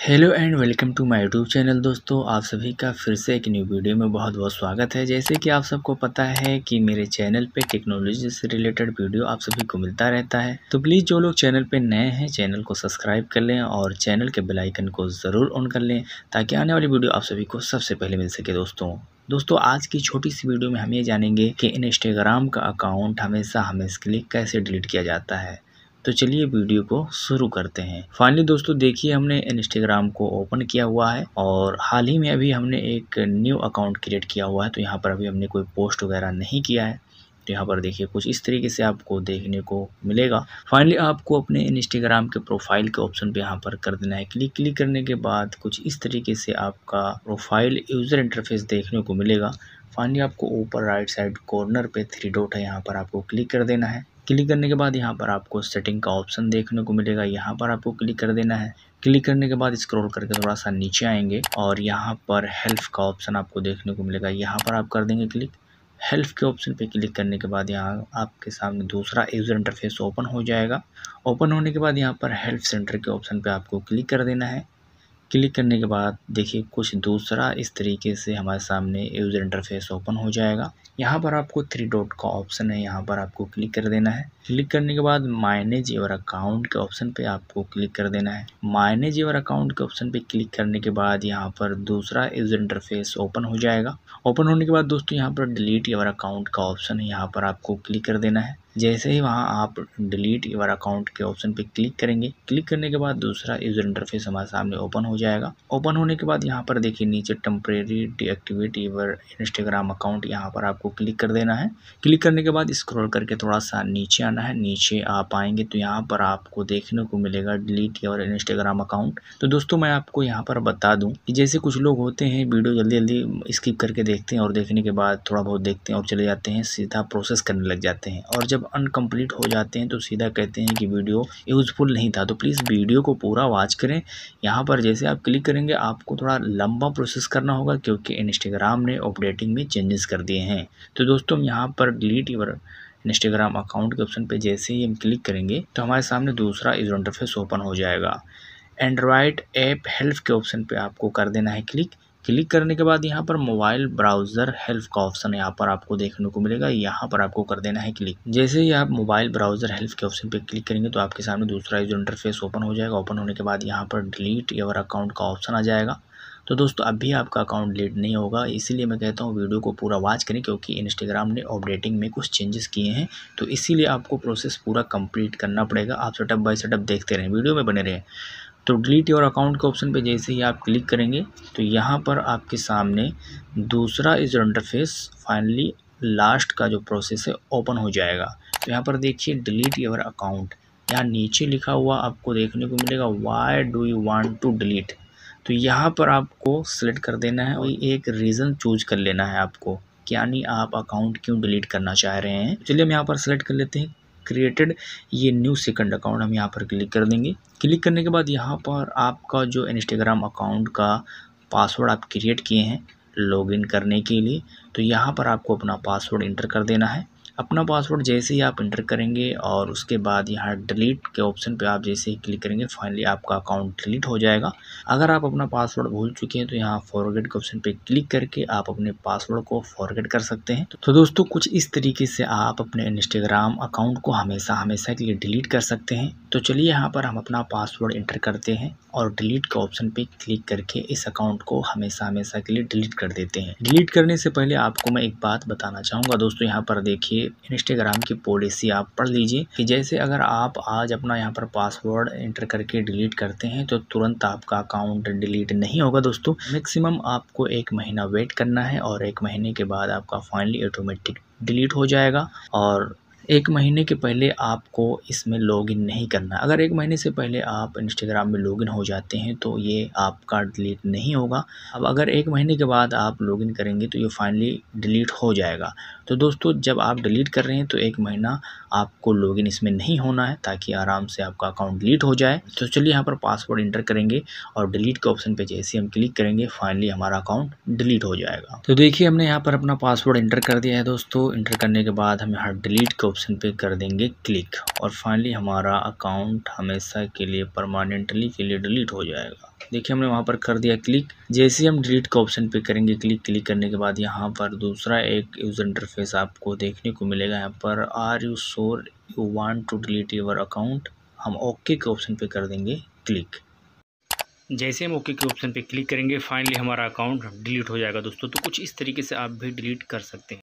hello and welcome to my YouTube channel दोस्तों आप सभी का फिर से एक न्यू वीडियो में बहुत बहुत स्वागत है जैसे कि आप सबको पता है कि मेरे चैनल पे टेक्नोलॉजी से रिलेटेड वीडियो आप सभी को मिलता रहता है तो प्लीज़ जो लोग चैनल पे नए हैं चैनल को सब्सक्राइब कर लें और चैनल के बेलाइकन को ज़रूर ऑन कर लें ताकि आने वाली वीडियो आप सभी को सबसे पहले मिल सके दोस्तों दोस्तों आज की छोटी सी वीडियो में हम ये जानेंगे कि इंस्टाग्राम का अकाउंट हमेशा हमें क्लिक कैसे डिलीट किया जाता है तो चलिए वीडियो को शुरू करते हैं फाइनली दोस्तों देखिए हमने इंस्टाग्राम को ओपन किया हुआ है और हाल ही में अभी हमने एक न्यू अकाउंट क्रिएट किया हुआ है तो यहाँ पर अभी हमने कोई पोस्ट वगैरह नहीं किया है तो यहाँ पर देखिए कुछ इस तरीके से आपको देखने को मिलेगा फाइनली आपको अपने इंस्टाग्राम के प्रोफाइल के ऑप्शन पे यहाँ पर कर देना है क्लिक क्लिक करने के बाद कुछ इस तरीके से आपका प्रोफाइल यूज़र इंटरफेस देखने को मिलेगा फाइनली आपको ऊपर राइट साइड कॉर्नर पे थ्री डॉट है यहाँ पर आपको क्लिक कर देना है क्लिक करने के बाद यहाँ पर आपको सेटिंग का ऑप्शन देखने को मिलेगा यहाँ पर आपको क्लिक कर देना है क्लिक करने के बाद स्क्रॉल करके थोड़ा सा नीचे आएंगे और यहाँ पर हेल्प का ऑप्शन आपको देखने को मिलेगा यहाँ पर आप कर देंगे क्लिक हेल्प के ऑप्शन पे क्लिक करने के बाद यहाँ आपके सामने दूसरा यूज़र इंटरफेस ओपन हो जाएगा ओपन होने के बाद यहाँ पर हेल्प सेंटर के ऑप्शन पे आपको क्लिक कर देना है क्लिक करने के बाद देखिए कुछ दूसरा इस तरीके से हमारे सामने यूज़र इंटरफेस ओपन हो जाएगा यहाँ पर आपको थ्री डॉट का ऑप्शन है यहाँ पर आपको क्लिक कर देना है क्लिक करने के बाद माइनेज योर अकाउंट के ऑप्शन पे आपको क्लिक कर देना है माइनेज योर अकाउंट के ऑप्शन पे क्लिक करने के बाद यहाँ पर दूसरा यूज़र इंटरफेस ओपन हो जाएगा ओपन होने के बाद दोस्तों यहाँ पर डिलीट योर अकाउंट का ऑप्शन है यहाँ पर आपको क्लिक कर देना है जैसे ही वहाँ आप डिलीट योर अकाउंट के ऑप्शन पे क्लिक करेंगे क्लिक करने के बाद दूसरा यूज़र इंटरफेस हमारे सामने ओपन हो जाएगा ओपन होने के बाद यहाँ पर देखिए नीचे temporary deactivate your Instagram account यहाँ पर आपको क्लिक कर देना है क्लिक करने के बाद स्क्रॉल करके थोड़ा सा नीचे आना है नीचे आप आएंगे तो यहाँ पर आपको देखने को मिलेगा डिलीट योर इंस्टाग्राम अकाउंट तो दोस्तों मैं आपको यहाँ पर बता दूँ कि जैसे कुछ लोग होते हैं वीडियो जल्दी जल्दी स्किप करके देखते हैं और देखने के बाद थोड़ा बहुत देखते हैं और चले जाते हैं सीधा प्रोसेस करने लग जाते हैं और जब अनकम्प्लीट हो जाते हैं तो सीधा कहते हैं कि वीडियो यूज़फुल नहीं था तो प्लीज़ वीडियो को पूरा वॉच करें यहाँ पर जैसे आप क्लिक करेंगे आपको थोड़ा लंबा प्रोसेस करना होगा क्योंकि इंस्टाग्राम ने अपडेटिंग में चेंजेस कर दिए हैं तो दोस्तों यहाँ पर डिलीट यूर इंस्टाग्राम अकाउंट के ऑप्शन पर जैसे ही हम क्लिक करेंगे तो हमारे सामने दूसरा यूज़र इंटरफेस ओपन हो जाएगा एंड्रॉयड ऐप हेल्प के ऑप्शन पर आपको कर देना है क्लिक क्लिक करने के बाद यहाँ पर मोबाइल ब्राउज़र हेल्प का ऑप्शन यहाँ पर आपको देखने को मिलेगा यहाँ पर आपको कर देना है क्लिक जैसे ही आप मोबाइल ब्राउज़र हेल्प के ऑप्शन पर क्लिक करेंगे तो आपके सामने दूसरा यूज़र इंटरफेस ओपन हो जाएगा ओपन होने के बाद यहाँ पर डिलीट योर अकाउंट का ऑप्शन आ जाएगा तो दोस्तों अभी आपका अकाउंट डिलीट नहीं होगा इसीलिए मैं कहता हूँ वीडियो को पूरा वॉच करें क्योंकि इंस्टाग्राम ने अपडेटिंग में कुछ चेंजेस किए हैं तो इसीलिए आपको प्रोसेस पूरा कंप्लीट करना पड़ेगा आप सेटअप बाय सेटअप देखते रहें वीडियो में बने रहें तो डिलीट योर अकाउंट के ऑप्शन पे जैसे ही आप क्लिक करेंगे तो यहाँ पर आपके सामने दूसरा यूज़र इंटरफेस फाइनली लास्ट का जो प्रोसेस है ओपन हो जाएगा तो यहाँ पर देखिए डिलीट योर अकाउंट यहाँ नीचे लिखा हुआ आपको देखने को मिलेगा why do you want to delete तो यहाँ पर आपको सेलेक्ट कर देना है और एक रीज़न चूज कर लेना है आपको यानी आप अकाउंट क्यों डिलीट करना चाह रहे हैं चलिए हम यहाँ पर सिलेक्ट कर लेते हैं क्रिएटेड ये न्यू सेकंड अकाउंट हम यहाँ पर क्लिक कर देंगे क्लिक करने के बाद यहाँ पर आपका जो इंस्टाग्राम अकाउंट का पासवर्ड आप क्रिएट किए हैं लॉगिन करने के लिए तो यहाँ पर आपको अपना पासवर्ड इंटर कर देना है अपना पासवर्ड जैसे ही आप इंटर करेंगे और उसके बाद यहाँ डिलीट के ऑप्शन पे आप जैसे ही क्लिक करेंगे फाइनली आपका अकाउंट डिलीट हो जाएगा अगर आप अपना पासवर्ड भूल चुके हैं तो यहाँ फॉरगेट के ऑप्शन पे क्लिक करके आप अपने पासवर्ड को फॉरगेट कर सकते हैं तो दोस्तों कुछ इस तरीके से आप अपने इंस्टाग्राम अकाउंट को हमेशा हमेशा के लिए डिलीट कर सकते हैं तो चलिए यहाँ पर हम अपना पासवर्ड इंटर करते हैं और डिलीट के ऑप्शन पे क्लिक करके इस अकाउंट को हमेशा हमेशा के लिए डिलीट कर देते हैं डिलीट करने से पहले आपको मैं एक बात बताना चाहूँगा दोस्तों यहाँ पर देखिए इंस्टाग्राम की पॉलिसी आप पढ़ लीजिए कि जैसे अगर आप आज अपना यहाँ पर पासवर्ड इंटर करके डिलीट करते हैं तो तुरंत आपका अकाउंट डिलीट नहीं होगा दोस्तों मैक्सिमम आपको एक महीना वेट करना है और एक महीने के बाद आपका फाइनली ऑटोमेटिक डिलीट हो जाएगा और एक महीने के पहले आपको इसमें लॉगिन नहीं करना अगर एक महीने से पहले आप इंस्टाग्राम में लॉगिन हो जाते हैं तो ये आपका डिलीट नहीं होगा अब अगर एक महीने के बाद आप लॉगिन करेंगे तो ये फाइनली डिलीट हो जाएगा तो दोस्तों जब आप डिलीट कर रहे हैं तो एक महीना आपको लॉगिन इसमें नहीं होना है ताकि आराम से आपका अकाउंट डिलीट हो जाए तो चलिए यहाँ पर पासवर्ड इंटर करेंगे और डिलीट के ऑप्शन पर जैसे हम क्लिक करेंगे फाइनली हमारा अकाउंट डिलीट हो जाएगा तो देखिए हमने यहाँ पर अपना पासवर्ड इंटर कर दिया है दोस्तों इंटर करने के बाद हमें हर डिलीट के ऑप्शन पे कर देंगे क्लिक और फाइनली हमारा अकाउंट हमेशा के लिए परमानेंटली के लिए डिलीट हो जाएगा देखिए हमने वहाँ पर कर दिया क्लिक जैसे हम डिलीट का ऑप्शन पे करेंगे क्लिक क्लिक करने के बाद यहाँ पर दूसरा एक यूज़र इंटरफेस आपको देखने को मिलेगा यहाँ पर are you sure you want to delete your account हम ओके के ऑप्शन पे कर देंगे क्लिक जैसे हम ओके के ऑप्शन पे क्लिक करेंगे फाइनली हमारा अकाउंट डिलीट हो जाएगा दोस्तों तो कुछ इस तरीके से आप भी डिलीट कर सकते हैं